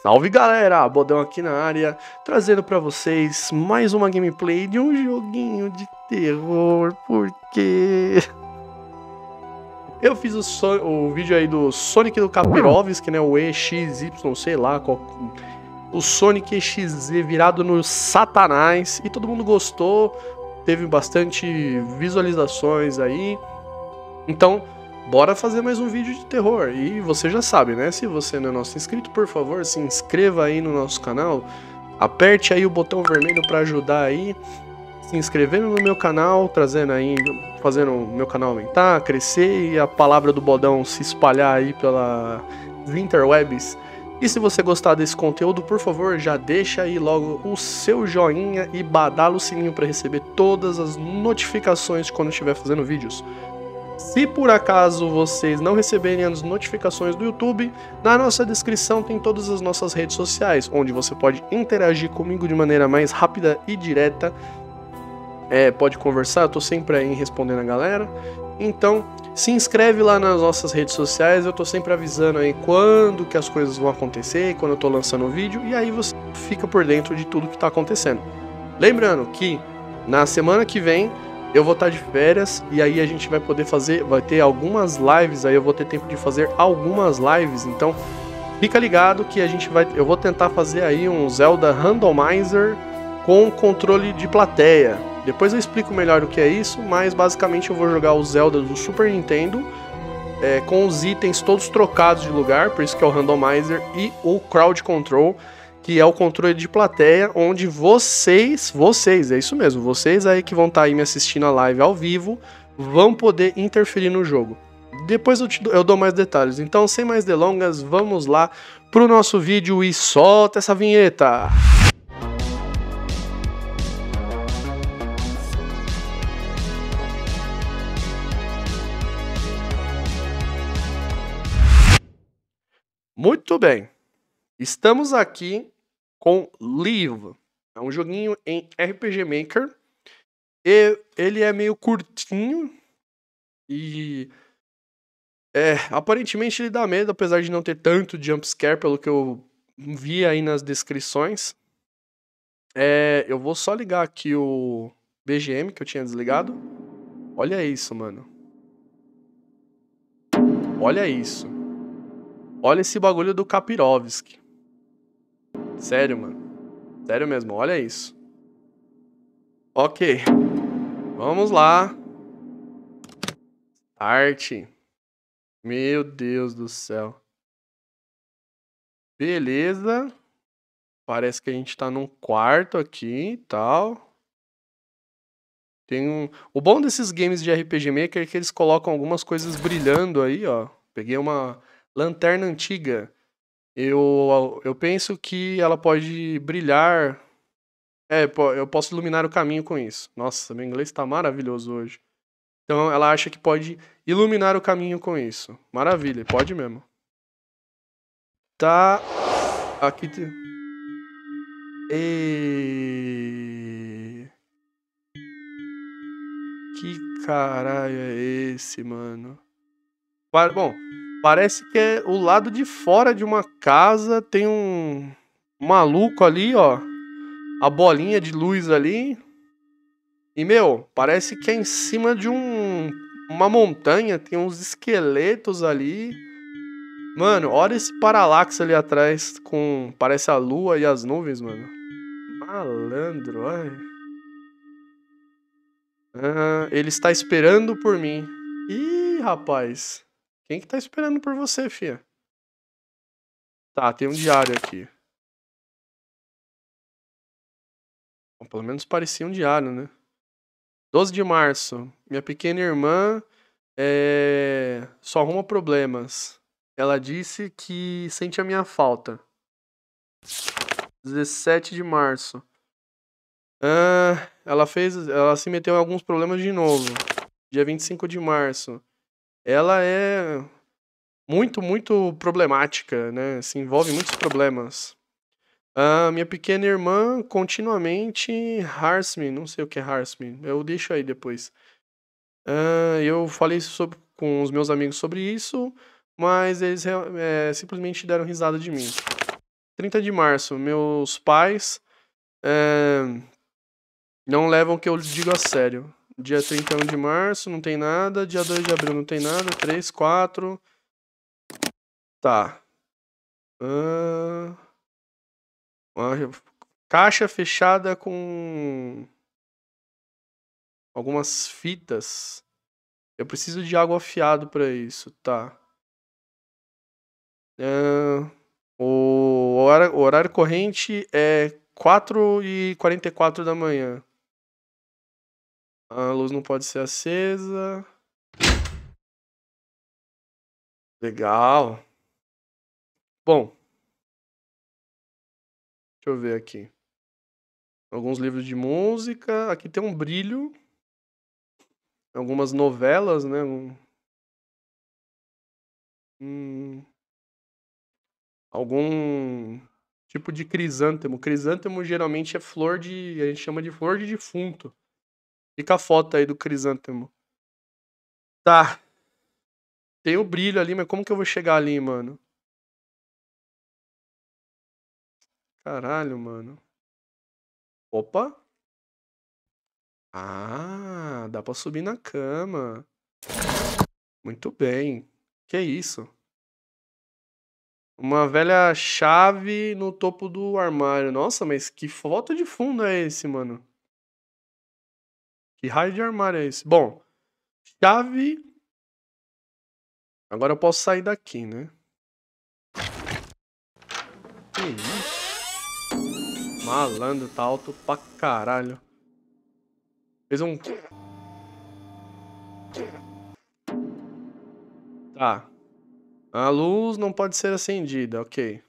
Salve galera, Bodão aqui na área, trazendo para vocês mais uma gameplay de um joguinho de terror, porque... Eu fiz o, so o vídeo aí do Sonic do que né, o EXY, sei lá, qual... o Sonic EXY virado no Satanás, e todo mundo gostou, teve bastante visualizações aí, então bora fazer mais um vídeo de terror. E você já sabe, né? Se você não é nosso inscrito, por favor, se inscreva aí no nosso canal. Aperte aí o botão vermelho para ajudar aí. Se inscrevendo no meu canal, trazendo aí, fazendo o meu canal aumentar, crescer e a palavra do bodão se espalhar aí pela interwebs. E se você gostar desse conteúdo, por favor, já deixa aí logo o seu joinha e badala o sininho para receber todas as notificações quando estiver fazendo vídeos. Se por acaso vocês não receberem as notificações do YouTube, na nossa descrição tem todas as nossas redes sociais, onde você pode interagir comigo de maneira mais rápida e direta. É, pode conversar, eu tô sempre aí respondendo a galera. Então, se inscreve lá nas nossas redes sociais, eu tô sempre avisando aí quando que as coisas vão acontecer, quando eu tô lançando o vídeo, e aí você fica por dentro de tudo que tá acontecendo. Lembrando que na semana que vem eu vou estar tá de férias e aí a gente vai poder fazer, vai ter algumas lives, aí eu vou ter tempo de fazer algumas lives, então fica ligado que a gente vai, eu vou tentar fazer aí um Zelda Randomizer com controle de plateia. Depois eu explico melhor o que é isso, mas basicamente eu vou jogar o Zelda do Super Nintendo é, com os itens todos trocados de lugar, por isso que é o Randomizer e o Crowd Control que é o controle de plateia, onde vocês, vocês, é isso mesmo, vocês aí que vão estar tá aí me assistindo a live ao vivo, vão poder interferir no jogo. Depois eu, te, eu dou mais detalhes. Então, sem mais delongas, vamos lá pro nosso vídeo e solta essa vinheta! Muito bem, estamos aqui com Live. É um joguinho em RPG Maker. E ele é meio curtinho e é, aparentemente ele dá medo, apesar de não ter tanto jump scare pelo que eu vi aí nas descrições. É, eu vou só ligar aqui o BGM que eu tinha desligado. Olha isso, mano. Olha isso. Olha esse bagulho do Kapirovski. Sério, mano. Sério mesmo, olha isso. Ok. Vamos lá. Arte. Meu Deus do céu. Beleza. Parece que a gente tá num quarto aqui e tal. Tem um... O bom desses games de RPG Maker é que eles colocam algumas coisas brilhando aí, ó. Peguei uma lanterna antiga eu, eu penso que ela pode brilhar. É, eu posso iluminar o caminho com isso. Nossa, meu inglês está maravilhoso hoje. Então ela acha que pode iluminar o caminho com isso. Maravilha, pode mesmo. Tá. Aqui. Te... E... Que caralho é esse, mano? Bom, Parece que é o lado de fora de uma casa tem um maluco ali, ó. A bolinha de luz ali. E, meu, parece que é em cima de um, uma montanha, tem uns esqueletos ali. Mano, olha esse paralax ali atrás com. Parece a lua e as nuvens, mano. Malandro, olha. Ah, ele está esperando por mim. Ih, rapaz. Quem que tá esperando por você, fia? Tá, tem um diário aqui. Bom, pelo menos parecia um diário, né? 12 de março. Minha pequena irmã é... só arruma problemas. Ela disse que sente a minha falta. 17 de março. Ah, ela fez. Ela se meteu em alguns problemas de novo. Dia 25 de março ela é muito, muito problemática, né? Se assim, envolve muitos problemas. A minha pequena irmã continuamente harce-me, não sei o que é harce-me, eu deixo aí depois. Uh, eu falei sobre, com os meus amigos sobre isso, mas eles é, simplesmente deram risada de mim. 30 de março, meus pais é, não levam o que eu digo a sério. Dia 31 de março, não tem nada. Dia 2 de abril, não tem nada. 3, 4. Tá. Uh... Caixa fechada com algumas fitas. Eu preciso de água afiado para isso, tá? Uh, o, horário, o horário corrente é 4 h 44 da manhã. A luz não pode ser acesa. Legal. Bom. Deixa eu ver aqui. Alguns livros de música. Aqui tem um brilho. Algumas novelas, né? Hum. Algum tipo de crisântemo. Crisântemo geralmente é flor de. A gente chama de flor de defunto. Fica a foto aí do crisântemo. Tá. Tem o brilho ali, mas como que eu vou chegar ali, mano? Caralho, mano. Opa. Ah, dá pra subir na cama. Muito bem. Que isso? Uma velha chave no topo do armário. Nossa, mas que foto de fundo é esse, mano? Que raio de armário é esse? Bom, chave. Agora eu posso sair daqui, né? Que isso? Malandro, tá alto pra caralho. Fez um... Tá. A luz não pode ser acendida, ok.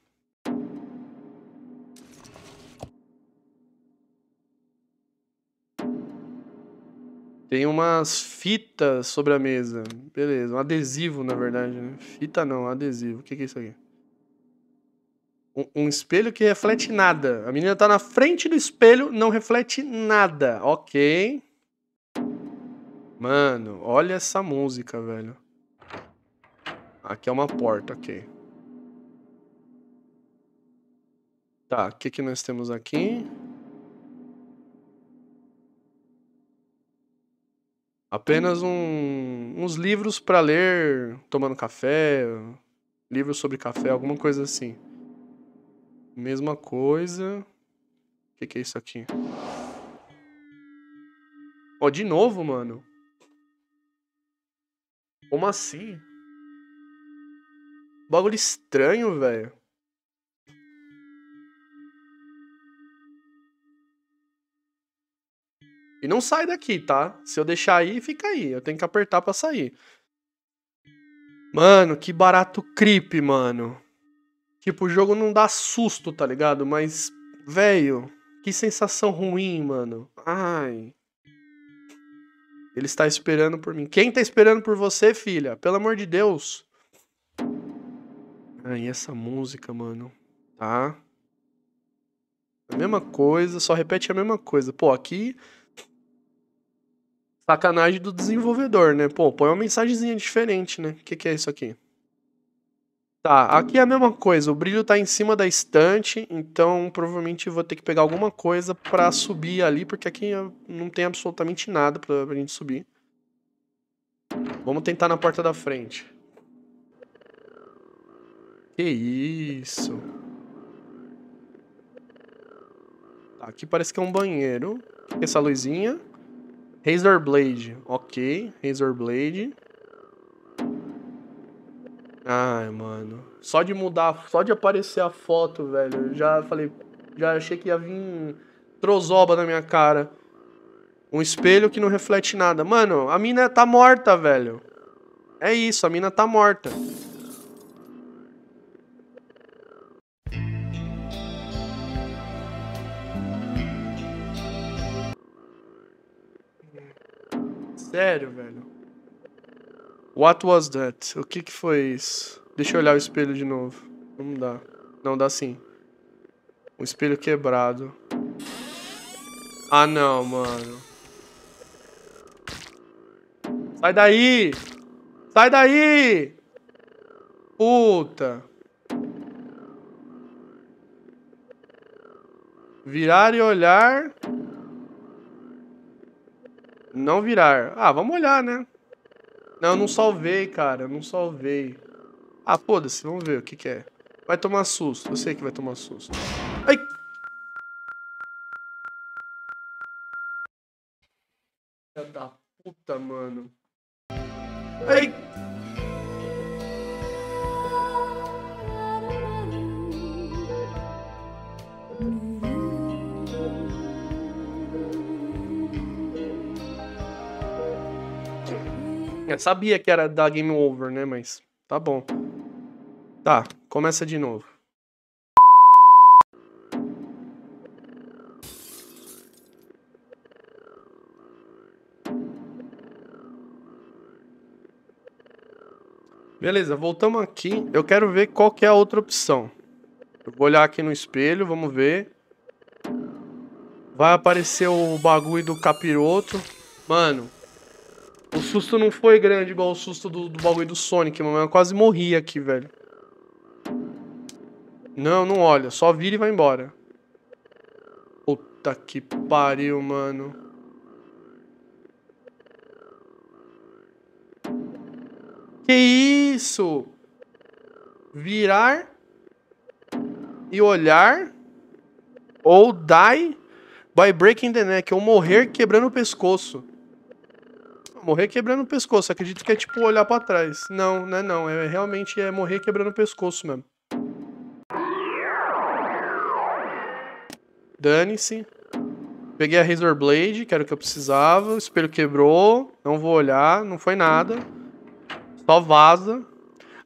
Tem umas fitas sobre a mesa. Beleza, um adesivo, na verdade, né? Fita não, adesivo. O que, que é isso aqui? Um, um, espelho que reflete nada. A menina tá na frente do espelho, não reflete nada. Ok. Mano, olha essa música, velho. Aqui é uma porta, ok. Tá, o que, que nós temos aqui? Apenas um, uns livros para ler tomando café, livros sobre café, alguma coisa assim. Mesma coisa. O que, que é isso aqui? Ó, oh, de novo, mano. Como assim? Bagulho estranho, velho. E não sai daqui, tá? Se eu deixar aí, fica aí. Eu tenho que apertar para sair. Mano, que barato creep, mano. Tipo, o jogo não dá susto, tá ligado? Mas, velho, que sensação ruim, mano. Ai. Ele está esperando por mim. Quem está esperando por você, filha? Pelo amor de Deus. Ai, essa música, mano. Tá? A mesma coisa, só repete a mesma coisa. Pô, aqui Sacanagem do desenvolvedor, né? Pô, põe uma mensagenzinha diferente, né? O que, que é isso aqui? Tá, aqui é a mesma coisa. O brilho tá em cima da estante, então provavelmente vou ter que pegar alguma coisa para subir ali, porque aqui não tem absolutamente nada pra, pra gente subir. Vamos tentar na porta da frente. Que isso. Tá, aqui parece que é um banheiro. Essa luzinha. Razor Blade, ok. Razor Blade. Ai, mano. Só de mudar, só de aparecer a foto, velho. já falei, já achei que ia vir trozoba na minha cara. Um espelho que não reflete nada. Mano, a mina tá morta, velho. É isso, a mina tá morta. Sério, velho. What was that? O que que foi isso? Deixa eu olhar o espelho de novo. Não dá. Não dá sim. Um espelho quebrado. Ah, não, mano. Sai daí! Sai daí! Puta! Virar e olhar. Não virar. Ah, vamos olhar, né? Não, eu não salvei, cara. Eu não salvei. Ah, foda-se. Vamos ver o que que é. Vai tomar susto. Eu sei que vai tomar susto. Ai! Filha da puta, mano. Ai! Eu sabia que era da Game Over, né? Mas tá bom. Tá, começa de novo. Beleza, voltamos aqui. Eu quero ver qual que é a outra opção. Eu vou olhar aqui no espelho, vamos ver. Vai aparecer o bagulho do capiroto. Mano, susto não foi grande, igual o susto do, do bagulho do Sonic, mano. Eu quase morri aqui, velho. Não, não olha. Só vira e vai embora. Puta que pariu, mano. Que isso? Virar e olhar ou die by breaking the neck, ou morrer quebrando o pescoço morrer quebrando o pescoço. Acredito que é tipo olhar para trás. Não, não é não. É realmente é morrer quebrando o pescoço mesmo. Dane-se. Peguei a Razor Blade, que era o que eu precisava. O espelho quebrou. Não vou olhar, não foi nada. Só vaza.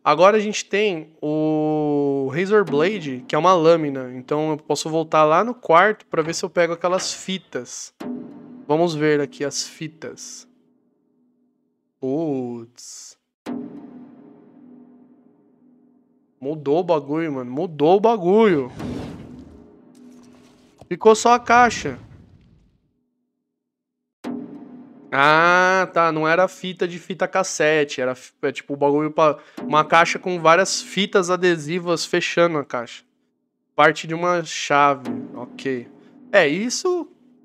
Agora a gente tem o Razor Blade, que é uma lâmina. Então eu posso voltar lá no quarto para ver se eu pego aquelas fitas. Vamos ver aqui as fitas. Putz. Mudou o bagulho, mano. Mudou o bagulho. Ficou só a caixa. Ah, tá. Não era fita de fita cassete. Era é, tipo o bagulho pra. Uma caixa com várias fitas adesivas fechando a caixa. Parte de uma chave. Ok. É, isso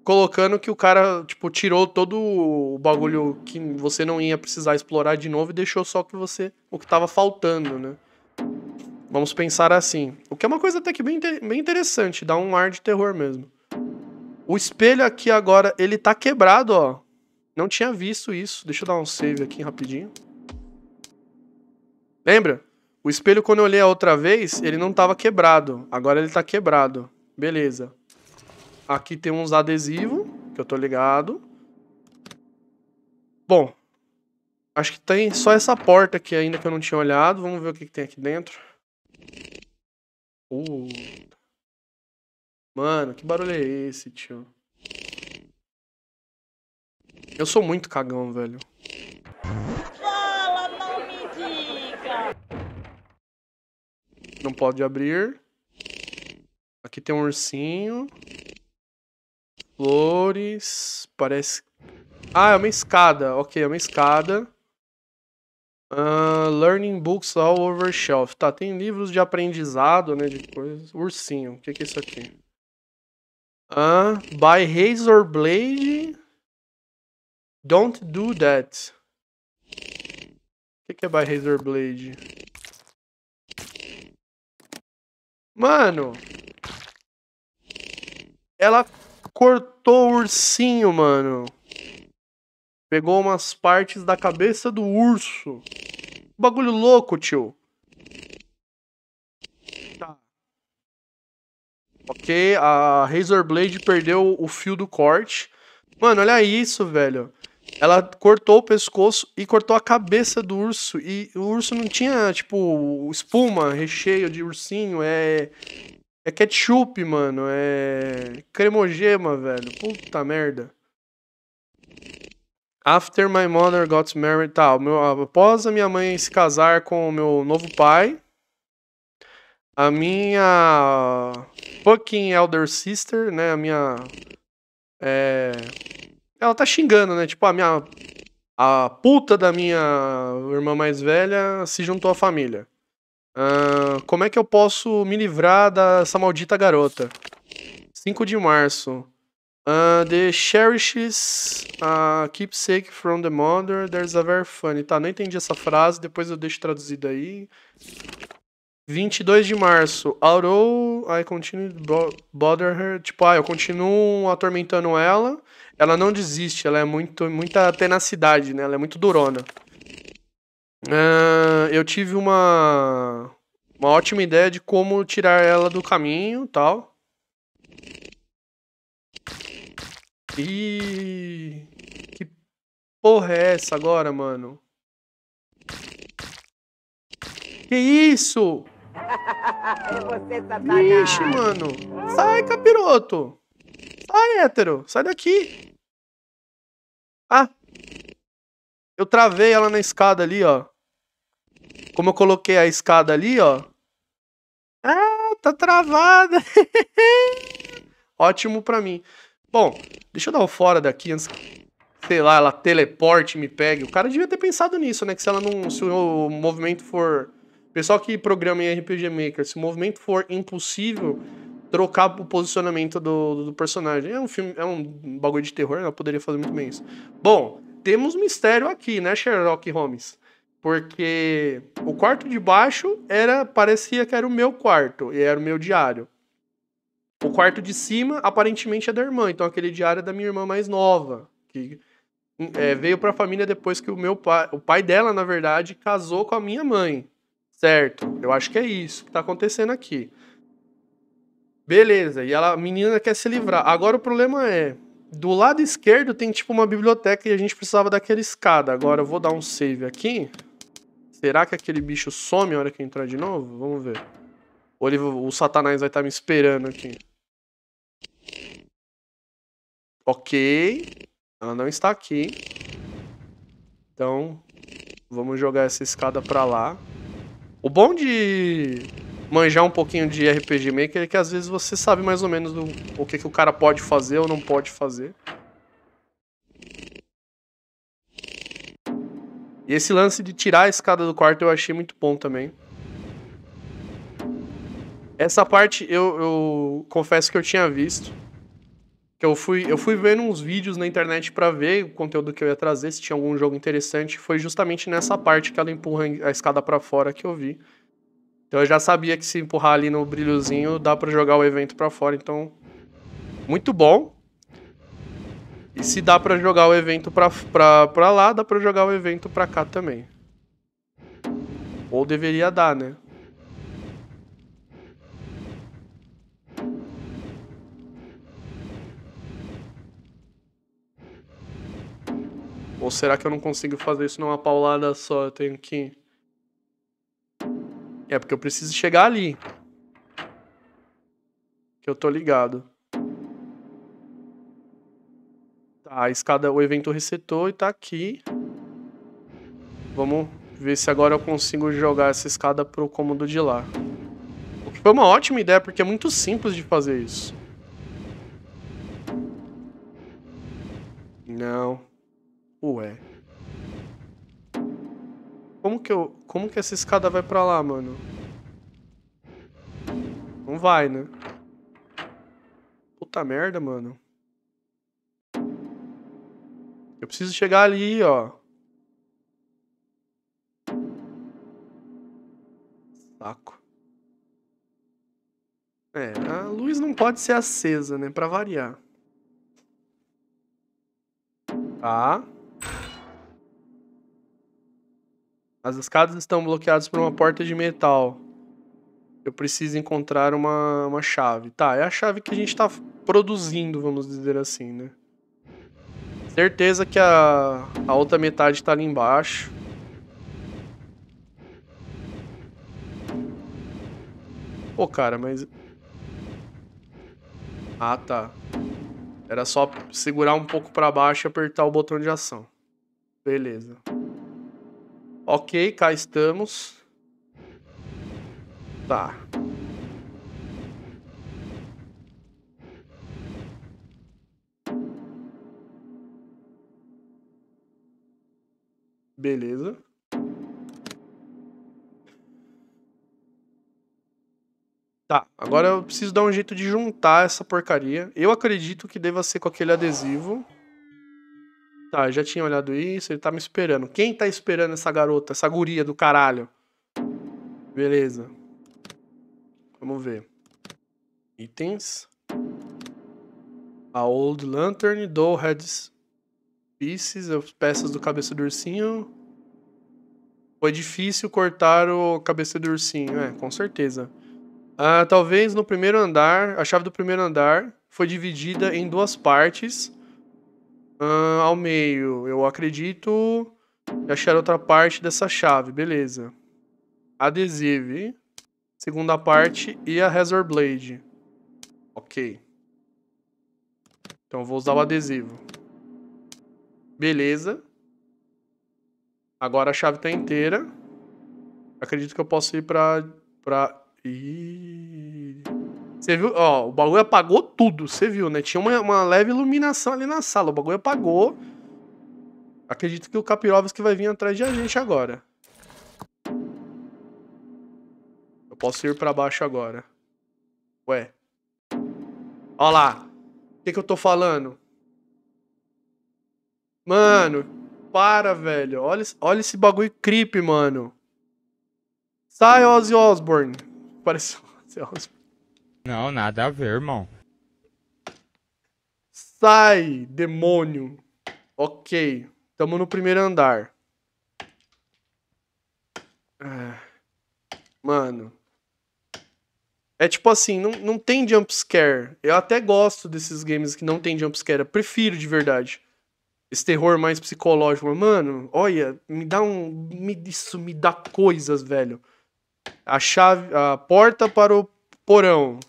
colocando que o cara, tipo, tirou todo o bagulho que você não ia precisar explorar de novo e deixou só que você o que estava faltando, né? Vamos pensar assim. O que é uma coisa até que bem, bem interessante, dá um ar de terror mesmo. O espelho aqui agora, ele tá quebrado, ó. Não tinha visto isso. Deixa eu dar um save aqui rapidinho. Lembra? O espelho, quando eu olhei a outra vez, ele não tava quebrado. Agora ele tá quebrado. Beleza. Aqui tem uns adesivos, que eu tô ligado. Bom, acho que tem só essa porta aqui ainda que eu não tinha olhado. Vamos ver o que, que tem aqui dentro. Uh. Mano, que barulho é esse, tio? Eu sou muito cagão, velho. Fala, não me diga! Não pode abrir. Aqui tem um ursinho flores. Parece. Ah, é uma escada. Ok, é uma escada. Uh, learning books all over shelf. Tá, tem livros de aprendizado, né? De coisas. Ursinho. O que, que é isso aqui? Uh, by Razor Blade. Don't do that. O que, que é by Razor Blade? Mano, ela cortou o ursinho, mano. Pegou umas partes da cabeça do urso. Bagulho louco, tio. Tá. Ok, a Razor Blade perdeu o fio do corte. Mano, olha isso, velho. Ela cortou o pescoço e cortou a cabeça do urso. E o urso não tinha, tipo, espuma, recheio de ursinho. É é ketchup, mano. É cremogema, velho. Puta merda. After my mother got married. Tá, meu, após a minha mãe se casar com o meu novo pai, a minha fucking elder sister, né? A minha. É, ela tá xingando, né? Tipo, a minha. A puta da minha irmã mais velha se juntou à família. Uh, como é que eu posso me livrar dessa maldita garota? 5 de março. Uh, the cherishes a uh, keepsake from the mother. There's a very funny. Tá, não entendi essa frase. Depois eu deixo traduzida aí. 22 de março. Although I continue to bother her. Tipo, ah, eu continuo atormentando ela. Ela não desiste. Ela é muito, muita tenacidade, né? Ela é muito durona. Uh, eu tive uma, uma ótima ideia de como tirar ela do caminho tal. E. Que porra é essa agora, mano? Que isso? é você, Ixi, mano. Sai, capiroto. Sai, hétero. Sai daqui. Ah. Eu travei ela na escada ali, ó. Como eu coloquei a escada ali, ó. Ah, tá travada. Ótimo pra mim. Bom, deixa eu dar o fora daqui antes que, sei lá, ela teleporte me pegue. O cara devia ter pensado nisso, né? Que se ela não... Se o movimento for... Pessoal que programa em RPG Maker, se o movimento for impossível, trocar o posicionamento do, do personagem. É um filme, é um bagulho de terror, né? ela poderia fazer muito bem isso. Bom, temos mistério aqui, né, Sherlock Holmes? porque o quarto de baixo era parecia que era o meu quarto e era o meu diário. O quarto de cima aparentemente é da irmã, então aquele diário é da minha irmã mais nova, que é, veio para a família depois que o meu pai, o pai dela na verdade, casou com a minha mãe, certo? Eu acho que é isso que está acontecendo aqui. Beleza, e ela, a menina quer se livrar. Agora o problema é, do lado esquerdo tem tipo uma biblioteca e a gente precisava daquela escada. Agora eu vou dar um save aqui. Será que aquele bicho some a hora que entrar de novo? Vamos ver. Ou ele, o satanás vai estar tá me esperando aqui. Ok. Ela não está aqui. Então, vamos jogar essa escada pra lá. O bom de manjar um pouquinho de RPG Maker é que às vezes você sabe mais ou menos do, o que, que o cara pode fazer ou não pode fazer. E esse lance de tirar a escada do quarto eu achei muito bom também. Essa parte eu, eu confesso que eu tinha visto. Que eu fui, eu fui vendo uns vídeos na internet para ver o conteúdo que eu ia trazer, se tinha algum jogo interessante. Foi justamente nessa parte que ela empurra a escada para fora que eu vi. Então eu já sabia que se empurrar ali no brilhozinho dá para jogar o evento para fora. Então, muito bom. E se dá para jogar o evento pra, pra, pra lá, dá pra jogar o evento pra cá também. Ou deveria dar, né? Ou será que eu não consigo fazer isso numa paulada só? Eu tenho que. É porque eu preciso chegar ali. Que eu tô ligado. A escada, o evento resetou e tá aqui. Vamos ver se agora eu consigo jogar essa escada pro cômodo de lá. O que foi uma ótima ideia, porque é muito simples de fazer isso. Não. Ué. Como que eu... Como que essa escada vai pra lá, mano? Não vai, né? Puta merda, mano. Eu preciso chegar ali, ó. Saco. É, a luz não pode ser acesa, né? Pra variar. Tá. As escadas estão bloqueadas por uma porta de metal. Eu preciso encontrar uma, uma chave. Tá, é a chave que a gente tá produzindo, vamos dizer assim, né? Certeza que a, a outra metade tá ali embaixo. Pô, cara, mas... Ah, tá. Era só segurar um pouco para baixo e apertar o botão de ação. Beleza. Ok, cá estamos. Tá. Beleza. Tá, agora eu preciso dar um jeito de juntar essa porcaria. Eu acredito que deva ser com aquele adesivo. Tá, já tinha olhado isso, ele tá me esperando. Quem tá esperando essa garota, essa guria do caralho? Beleza. Vamos ver. Itens. A Old Lantern, Doll Heads, Pieces, as peças do Cabeça do Ursinho. Foi difícil cortar o Cabeça do Ursinho, é, com certeza. Ah, talvez no primeiro andar, a chave do primeiro andar foi dividida em duas partes. Ah, ao meio, eu acredito achar outra parte dessa chave, beleza. Adesivo, segunda parte e a Razor Blade. Ok. Então vou usar o adesivo. Beleza. Agora a chave tá inteira. Acredito que eu posso ir pra... pra... Ih... Você viu? Ó, o bagulho apagou tudo, você viu, né? Tinha uma, uma leve iluminação ali na sala, o bagulho apagou. Acredito que o Kapirovski vai vir atrás de a gente agora. Eu posso ir pra baixo agora. Ué. Ó lá. O que, que eu tô falando? Mano, para, velho. Olha, olha esse bagulho creep, mano. Sai, Ozzy Osbourne. Parece Ozzy Osbourne. Não, nada a ver, irmão. Sai, demônio. Ok. Tamo no primeiro andar. Ah, mano. É tipo assim, não, não tem jumpscare. Eu até gosto desses games que não tem jumpscare. Eu prefiro de verdade esse terror mais psicológico. Mano, olha, me dá um. Me, isso me dá coisas, velho. A chave. A porta para o porão.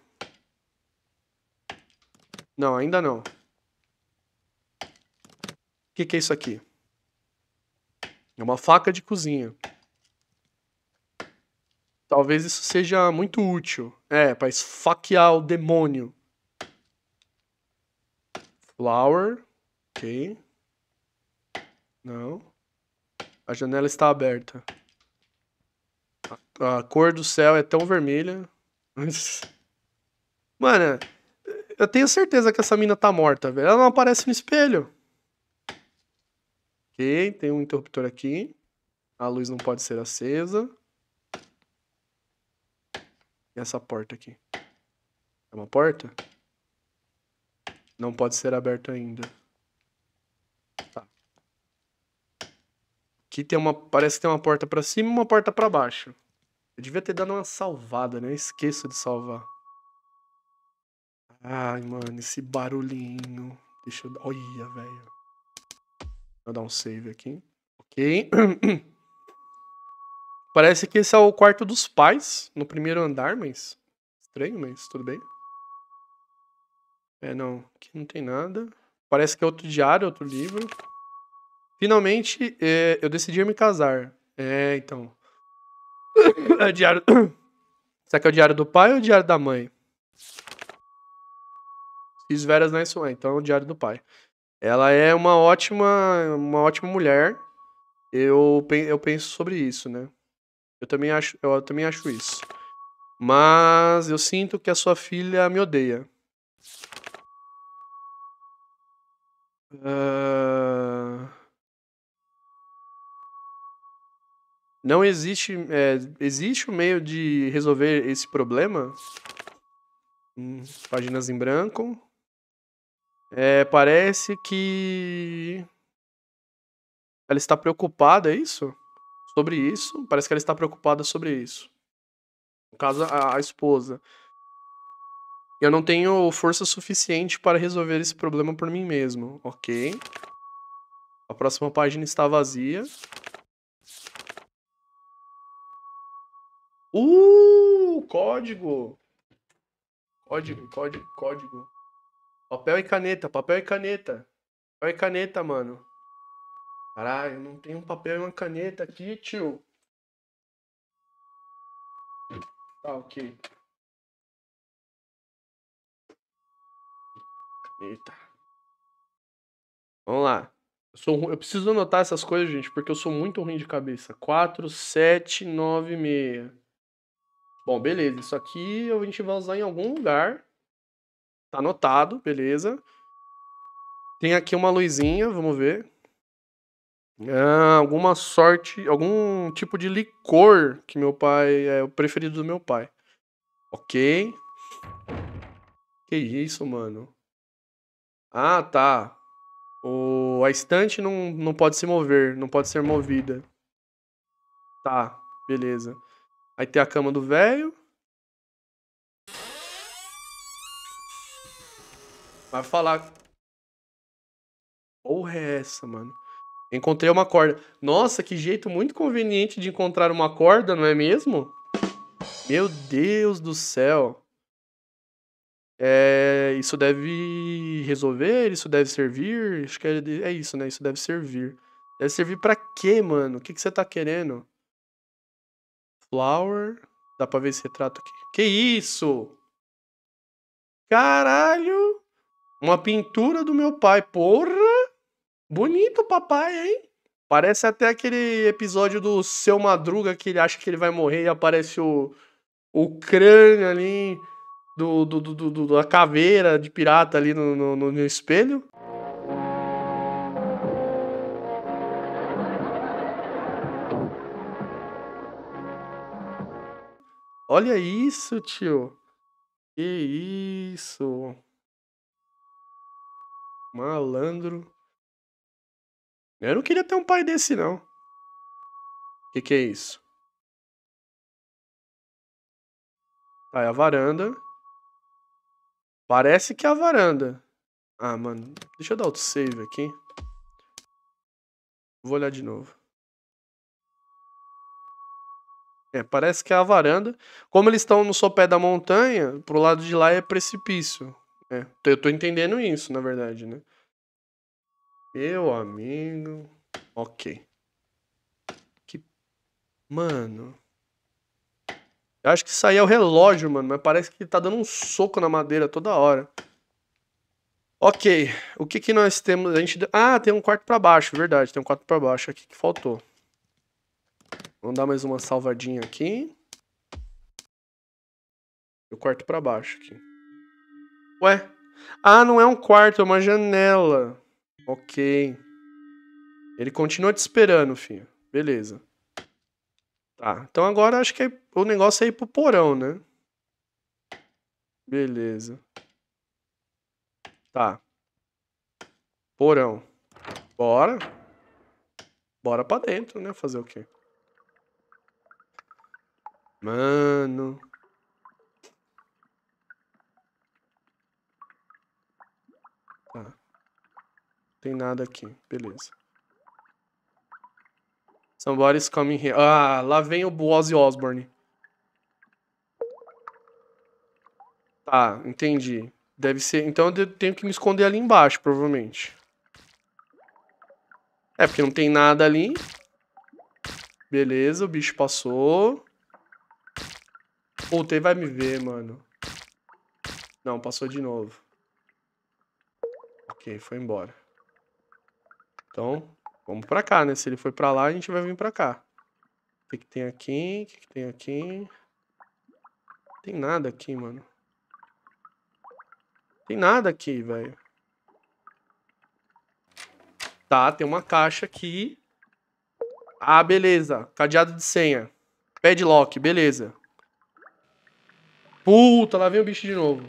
Não, ainda não. O que, que é isso aqui? É uma faca de cozinha. Talvez isso seja muito útil. É, pra esfaquear o demônio. Flower. Ok. Não. A janela está aberta. A, cor do céu é tão vermelha. Mano, eu tenho certeza que essa mina tá morta, velho. Ela não aparece no espelho. Ok, tem um interruptor aqui. A luz não pode ser acesa. E essa porta aqui? É uma porta? Não pode ser aberta ainda. Tá que tem uma, parece que tem uma porta para cima e uma porta para baixo. Eu devia ter dado uma salvada, né? Eu esqueço de salvar. Ai, mano, esse barulhinho. Deixa eu... Olha, velho. Vou dar um save aqui. Ok. Parece que esse é o quarto dos pais, no primeiro andar, mas... Estranho, mas tudo bem. É, não. Aqui não tem nada. Parece que é outro diário, outro livro. Finalmente, é, eu decidi me casar. É, então. É diário. Será que é o diário do pai ou o diário da mãe? veras na sua, então é o diário do pai. Ela é uma ótima, uma ótima mulher. Eu, eu penso sobre isso, né? Eu também acho, eu também acho isso. Mas eu sinto que a sua filha me odeia. Uh... Não existe. É, existe um meio de resolver esse problema? Hum, páginas em branco. É, parece que. Ela está preocupada, é isso? Sobre isso? Parece que ela está preocupada sobre isso. No caso, a, a esposa. Eu não tenho força suficiente para resolver esse problema por mim mesmo. Ok. A próxima página está vazia. Uh, código. Código, código, código. Papel e caneta, papel e caneta. Papel e caneta, mano. Caralho, não tem um papel e uma caneta aqui, tio. Tá, ok. Caneta. Vamos lá. Eu, sou, eu preciso anotar essas coisas, gente, porque eu sou muito ruim de cabeça. 4, 7, 9, 6. Bom, beleza, isso aqui a gente vai usar em algum lugar. Tá anotado, beleza. Tem aqui uma luzinha, vamos ver. Ah, alguma sorte, algum tipo de licor que meu pai é o preferido do meu pai. Ok. Que isso, mano. Ah, tá. O, a estante não, não pode se mover, não pode ser movida. Tá, beleza. Aí tem a cama do velho. Vai falar. Porra é essa, mano? Encontrei uma corda. Nossa, que jeito muito conveniente de encontrar uma corda, não é mesmo? Meu Deus do céu. É, isso deve resolver, isso deve servir. Acho que é, é isso, né? Isso deve servir. Deve servir para quê, mano? O que, que você tá querendo? Flower. Dá pra ver esse retrato aqui. Que isso? Caralho! Uma pintura do meu pai. Porra! Bonito, papai, hein? Parece até aquele episódio do Seu Madruga que ele acha que ele vai morrer e aparece o, o crânio ali do, do, do, do da caveira de pirata ali no, no, no espelho. Olha isso, tio. Que isso. Malandro. Eu não queria ter um pai desse, não. Que que é isso? Tá, é a varanda. Parece que é a varanda. Ah, mano. Deixa eu dar outro save aqui. Vou olhar de novo. É, parece que é a varanda. Como eles estão no sopé da montanha, pro lado de lá é precipício. É, eu tô entendendo isso, na verdade, né? Meu amigo. Ok. Que. Mano. Eu acho que isso aí é o relógio, mano. Mas parece que tá dando um soco na madeira toda hora. Ok. O que que nós temos? A gente... Ah, tem um quarto para baixo, verdade. Tem um quarto para baixo aqui que faltou. Vamos dar mais uma salvadinha aqui. Eu corto para baixo aqui. Ué? Ah, não é um quarto, é uma janela. Ok. Ele continua te esperando, filho. Beleza. Tá, então agora acho que é... o negócio é ir pro porão, né? Beleza. Tá. Porão. Bora. Bora pra dentro, né? Fazer o quê? Mano. Tá. Tem nada aqui. Beleza. Somebody's coming here. Ah, lá vem o Ozzy Osbourne. Tá, entendi. Deve ser... Então eu tenho que me esconder ali embaixo, provavelmente. É, porque não tem nada ali. Beleza, o bicho passou. Voltei, vai me ver, mano. Não, passou de novo. Ok, foi embora. Então, vamos pra cá, né? Se ele foi pra lá, a gente vai vir pra cá. O que, que tem aqui? O que, que tem aqui? Não tem nada aqui, mano. Não tem nada aqui, velho. Tá, tem uma caixa aqui. Ah, beleza. Cadeado de senha. Padlock, beleza. Puta, lá vem o bicho de novo.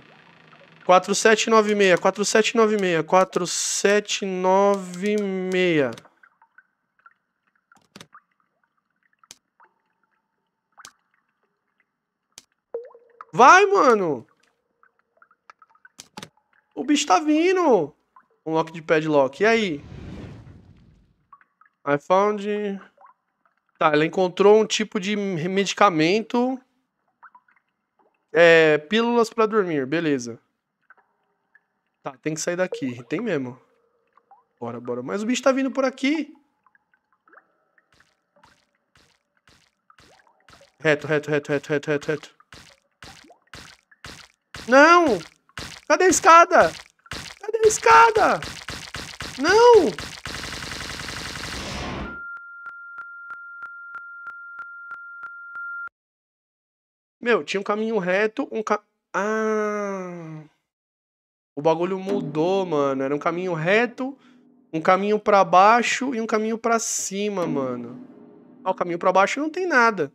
4796, 4796, 4796. Vai, mano! O bicho tá vindo! Um lock de padlock. E aí? I found... Tá, ela encontrou um tipo de medicamento é, pílulas para dormir, beleza. Tá, tem que sair daqui. Tem mesmo. Bora, bora. Mas o bicho tá vindo por aqui. Reto, reto, reto, reto, reto, reto, reto. Não! Cadê a escada? Cadê a escada? Não! Meu, tinha um caminho reto, um ca... Ah... O bagulho mudou, mano. Era um caminho reto, um caminho para baixo e um caminho para cima, mano. Ó, o caminho para baixo não tem nada.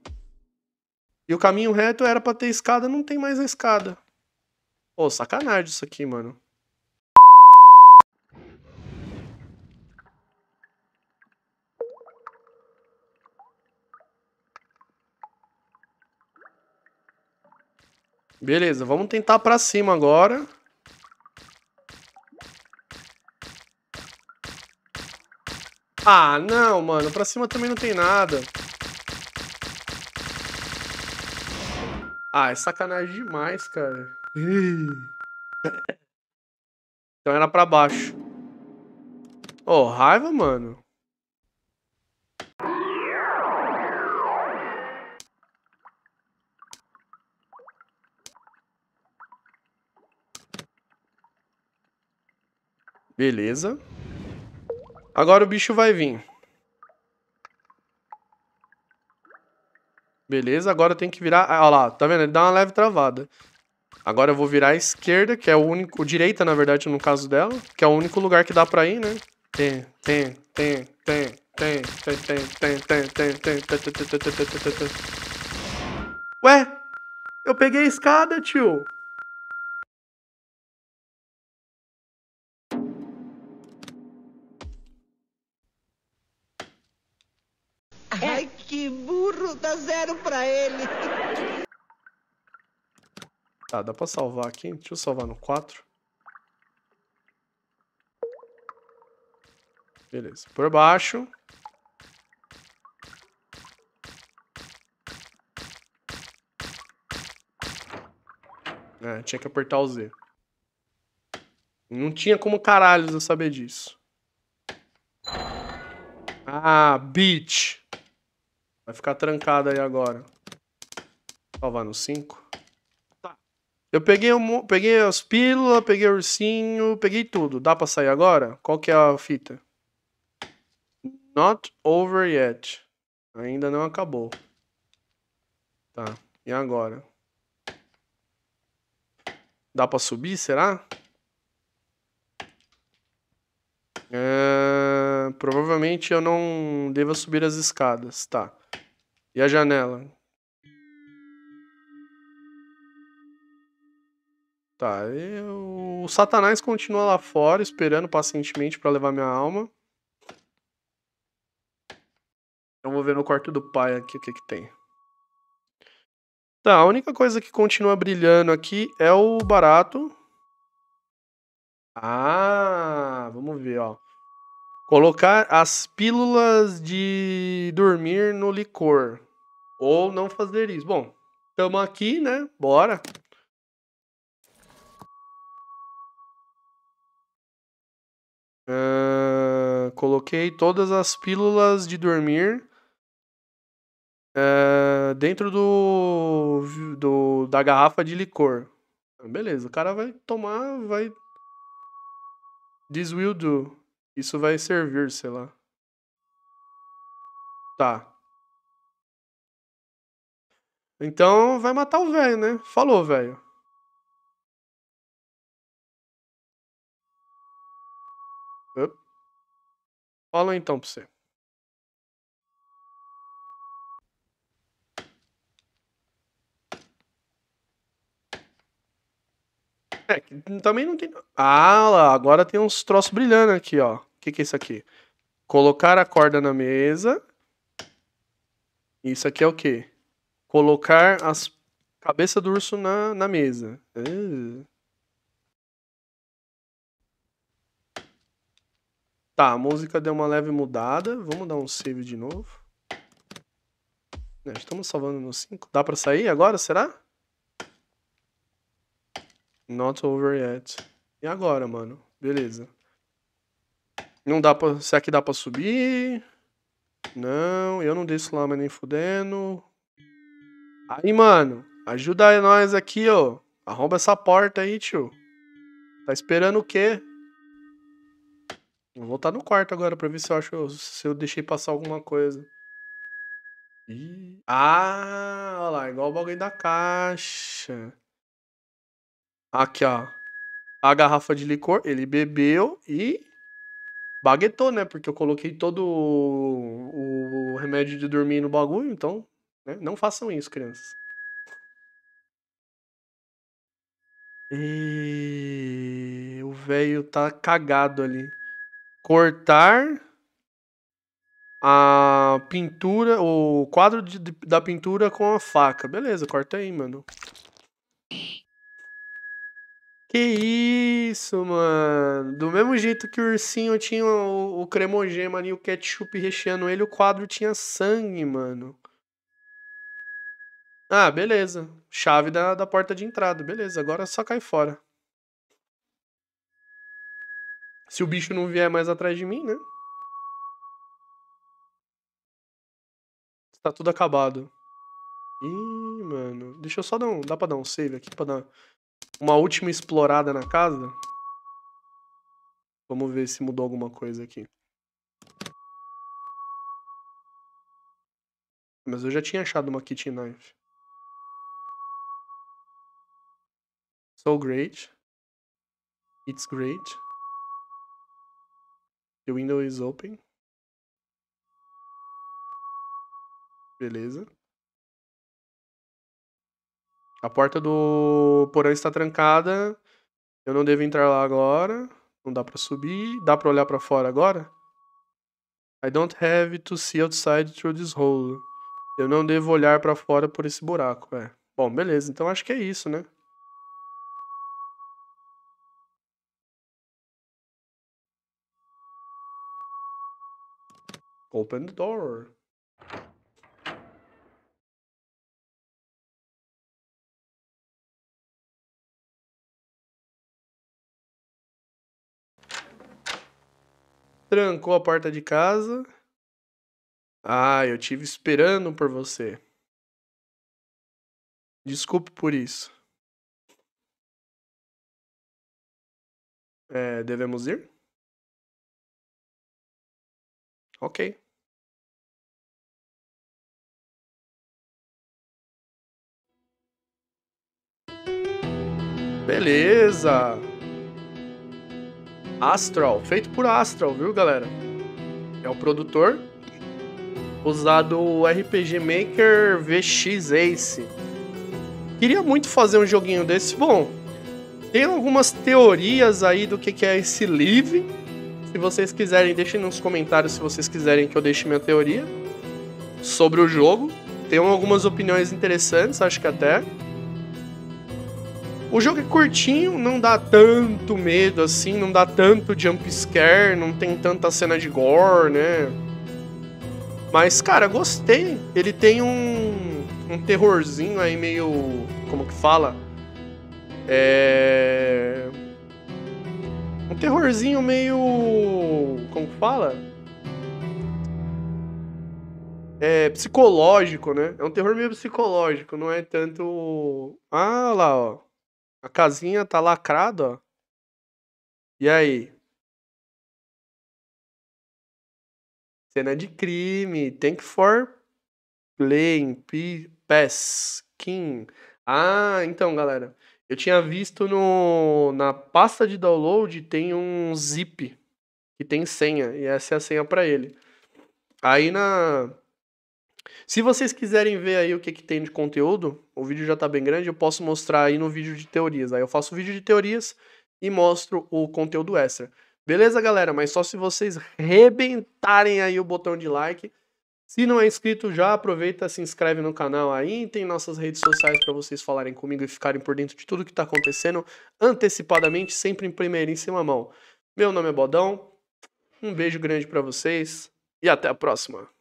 E o caminho reto era para ter escada, não tem mais a escada. Pô, sacanagem isso aqui, mano. Beleza, vamos tentar pra cima agora. Ah, não, mano. Pra cima também não tem nada. Ah, é sacanagem demais, cara. então era pra baixo. Ô, oh, raiva, mano. Beleza. Agora o bicho vai vir. Beleza, agora tem que virar... olha lá, tá vendo? Ele dá uma leve travada. Agora eu vou virar à esquerda, que é o único... Direita, na verdade, no caso dela. Que é o único lugar que dá pra ir, né? Tem, tem, tem, tem, tem, tem, tem, tem, tem, tem, tem, tem, tem, tem, tem, Ué? Eu peguei a escada, tio. quero pra ele. Tá, dá pra salvar aqui. Deixa eu salvar no 4. Beleza. Por baixo. É, tinha que apertar o Z. Não tinha como caralho eu saber disso. Ah, bitch. Vai ficar trancado aí agora. Salvar no 5. Tá. Eu peguei, um, peguei as pílulas, peguei o ursinho, peguei tudo. Dá pra sair agora? Qual que é a fita? Not over yet. Ainda não acabou. Tá. E agora? Dá pra subir, será? É... Provavelmente eu não deva subir as escadas. Tá. E a janela? Tá, eu... o Satanás continua lá fora, esperando pacientemente para levar minha alma. Então vou ver no quarto do pai aqui o que que tem. Tá, a única coisa que continua brilhando aqui é o barato. Ah, vamos ver, ó. Colocar as pílulas de dormir no licor. Ou não fazer isso. Bom, tamo aqui, né? Bora. Uh, coloquei todas as pílulas de dormir uh, dentro do, do da garrafa de licor. Ah, beleza, o cara vai tomar, vai. This will do. Isso vai servir, sei lá. Tá. Então vai matar o velho, né? Falou, velho. Fala então pra você. É, também não tem. Ah, lá, agora tem uns troços brilhando aqui, ó. O que, que é isso aqui? Colocar a corda na mesa. Isso aqui é o quê? Colocar a cabeça do urso na, na mesa. Uh. Tá, a música deu uma leve mudada. Vamos dar um save de novo. Estamos salvando no 5. Dá pra sair agora, será? Not over yet. E agora, mano? Beleza. Não dá pra. Será é que dá pra subir? Não, eu não desço lá, mas nem fudendo. Aí, mano, ajuda nós aqui, ó. Arromba essa porta aí, tio. Tá esperando o quê? Vou voltar no quarto agora pra ver se eu acho se eu deixei passar alguma coisa. Ih. Ah, olha lá, igual o bagulho da caixa. Aqui, ó. A garrafa de licor, ele bebeu e baguetou, né? Porque eu coloquei todo o, o remédio de dormir no bagulho, então né? não façam isso, crianças. E... O velho tá cagado ali. Cortar a pintura, o quadro de, de, da pintura com a faca. Beleza, corta aí, mano. Que isso, mano. Do mesmo jeito que o ursinho tinha o, o cremogema ali, o ketchup recheando ele, o quadro tinha sangue, mano. Ah, beleza. Chave da, da porta de entrada. Beleza, agora só cai fora. Se o bicho não vier mais atrás de mim, né? Tá tudo acabado. Ih, mano. Deixa eu só dar um. Dá pra dar um save aqui pra dar uma última explorada na casa. Vamos ver se mudou alguma coisa aqui. Mas eu já tinha achado uma kitchen knife. So great. It's great. The window is open. Beleza. A porta do porão está trancada. Eu não devo entrar lá agora. Não dá para subir. Dá para olhar para fora agora? I don't have to see outside through this hole. Eu não devo olhar para fora por esse buraco, é. Bom, beleza. Então acho que é isso, né? Open the door. trancou a porta de casa. Ah, eu tive esperando por você. Desculpe por isso. É, devemos ir? Ok. Beleza! Astral, feito por Astral, viu galera? É o produtor usado o RPG Maker VX Ace. Queria muito fazer um joguinho desse. Bom, tem algumas teorias aí do que, que é esse live. Se vocês quiserem, deixem nos comentários se vocês quiserem que eu deixe minha teoria sobre o jogo. Tem algumas opiniões interessantes, acho que até. O jogo é curtinho, não dá tanto medo assim, não dá tanto jump scare, não tem tanta cena de gore, né? Mas, cara, gostei. Ele tem um, um terrorzinho aí meio. Como que fala? É. Um terrorzinho meio. Como que fala? É psicológico, né? É um terror meio psicológico, não é tanto. Ah, lá, ó. A casinha tá lacrada, ó. E aí? Cena de crime. Thank for playing PES King. Ah, então, galera. Eu tinha visto no, na pasta de download tem um zip que tem senha. E essa é a senha para ele. Aí na se vocês quiserem ver aí o que, que tem de conteúdo, o vídeo já está bem grande, eu posso mostrar aí no vídeo de teorias. Aí eu faço o vídeo de teorias e mostro o conteúdo extra. Beleza, galera? Mas só se vocês rebentarem aí o botão de like. Se não é inscrito já, aproveita, se inscreve no canal aí, tem nossas redes sociais para vocês falarem comigo e ficarem por dentro de tudo que está acontecendo antecipadamente, sempre em primeiríssima mão. Meu nome é Bodão, um beijo grande para vocês e até a próxima.